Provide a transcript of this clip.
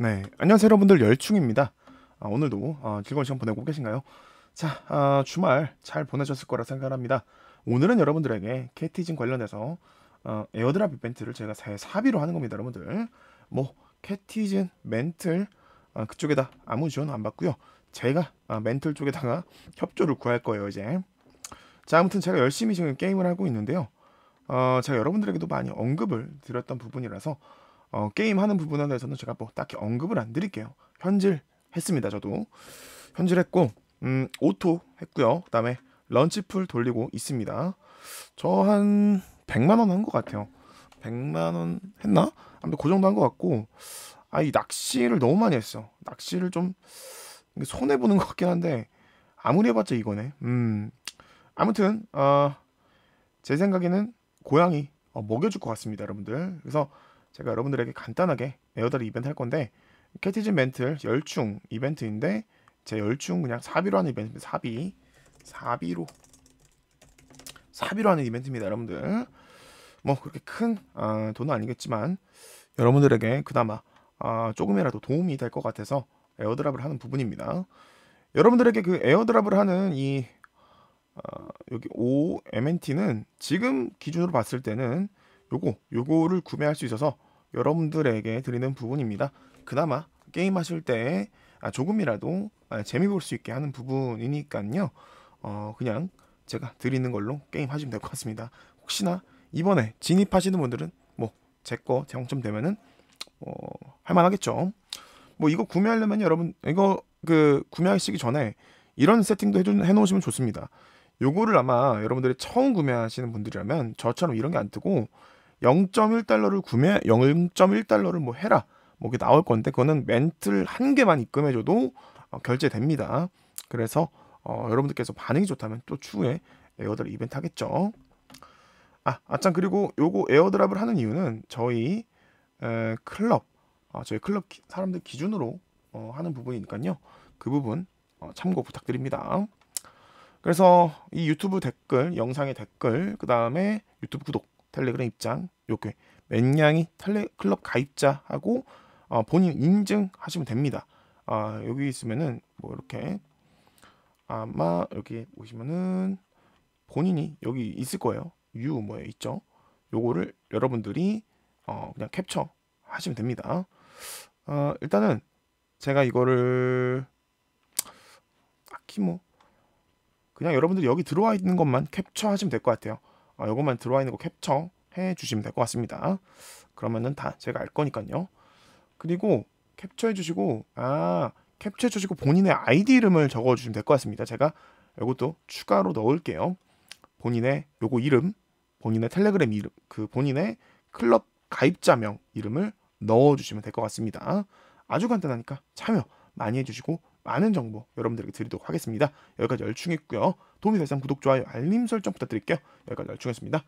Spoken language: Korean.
네, 안녕하세요 여러분들 열충입니다. 아, 오늘도 아, 즐거운 시간 보내고 계신가요? 자, 아, 주말 잘 보내셨을 거라 생각합니다. 오늘은 여러분들에게 캐티즌 관련해서 어, 에어드랍 이벤트를 제가 사비로 하는 겁니다, 여러분들. 뭐 캐티즌, 멘틀 아, 그쪽에다 아무 지원 안 받고요. 제가 아, 멘틀 쪽에다가 협조를 구할 거예요, 이제. 자, 아무튼 제가 열심히 지금 게임을 하고 있는데요. 어, 제가 여러분들에게도 많이 언급을 드렸던 부분이라서 어, 게임 하는 부분에 대해서는 제가 뭐 딱히 언급을 안 드릴게요. 현질 했습니다. 저도 현질했고 음, 오토 했고요. 그다음에 런치풀 돌리고 있습니다. 저 한 100만 원한 것 같아요. 100만 원 했나? 아무튼 그 정도 한 것 같고 아 이 낚시를 너무 많이 했어. 낚시를 좀 손해 보는 것 같긴 한데 아무리 해봤자 이거네. 음 아무튼 어, 제 생각에는 고양이 어, 먹여줄 것 같습니다, 여러분들. 그래서 제가 여러분들에게 간단하게 에어다리 이벤트 할 건데 캐티즌 멘틀 열충 이벤트인데 제 열충 그냥 사비로 하는 이벤트입니다. 사비 사비로 사비로 하는 이벤트입니다. 여러분들 뭐 그렇게 큰 아, 돈은 아니겠지만 여러분들에게 그나마 아, 조금이라도 도움이 될 것 같아서 에어드랍을 하는 부분입니다. 여러분들에게 그 에어드랍을 하는 이 어, 여기 O MNT는 지금 기준으로 봤을 때는 요거 요거를 구매할 수 있어서 여러분들에게 드리는 부분입니다. 그나마 게임하실 때 아, 조금이라도 아, 재미 볼 수 있게 하는 부분이니까요. 어, 그냥 제가 드리는 걸로 게임하시면 될 것 같습니다. 혹시나 이번에 진입하시는 분들은 뭐 제거당점되면은 어, 할만하겠죠. 뭐 이거 구매하려면 여러분 이거 그 구매하시기 전에 이런 세팅도 해주, 해놓으시면 좋습니다. 요거를 아마 여러분들이 처음 구매하시는 분들이라면 저처럼 이런 게 안 뜨고 0.1달러를 구매, 0.1달러를 뭐 해라. 뭐 이게 나올 건데 그거는 멘트를 한 개만 입금해 줘도 어, 결제됩니다. 그래서 어, 여러분들께서 반응이 좋다면 또 추후에 에어드랍 이벤트 하겠죠. 아, 아참 그리고 요거 에어드랍을 하는 이유는 저희 에, 클럽, 어, 저희 클럽 기, 사람들 기준으로 어, 하는 부분이니까요. 그 부분 어, 참고 부탁드립니다. 그래서 이 유튜브 댓글, 영상의 댓글, 그 다음에 유튜브 구독 텔레그램 입장 이렇게 맨양이 텔레클럽 가입자하고 어, 본인 인증하시면 됩니다. 아, 여기 있으면은 뭐 이렇게 아마 여기 보시면은 본인이 여기 있을 거예요. 유 뭐에 있죠? 요거를 여러분들이 어, 그냥 캡처 하시면 됩니다. 어, 일단은 제가 이거를 딱히 뭐 그냥 여러분들이 여기 들어와 있는 것만 캡처하시면 될 것 같아요. 어, 요것만 들어와 있는 거 캡처해 주시면 될 것 같습니다. 그러면은 다 제가 알 거니까요. 그리고 캡처해 주시고 아 캡처해 주시고 본인의 아이디 이름을 적어 주시면 될 것 같습니다. 제가 이것도 추가로 넣을게요. 본인의 요거 이름, 본인의 텔레그램 이름, 그 본인의 클럽 가입자명 이름을 넣어 주시면 될 것 같습니다. 아주 간단하니까 참여 많이 해주시고 많은 정보 여러분들에게 드리도록 하겠습니다. 여기까지 열충했고요. 도움이 되셨다면 구독, 좋아요, 알림 설정 부탁드릴게요. 여기까지 열충했습니다.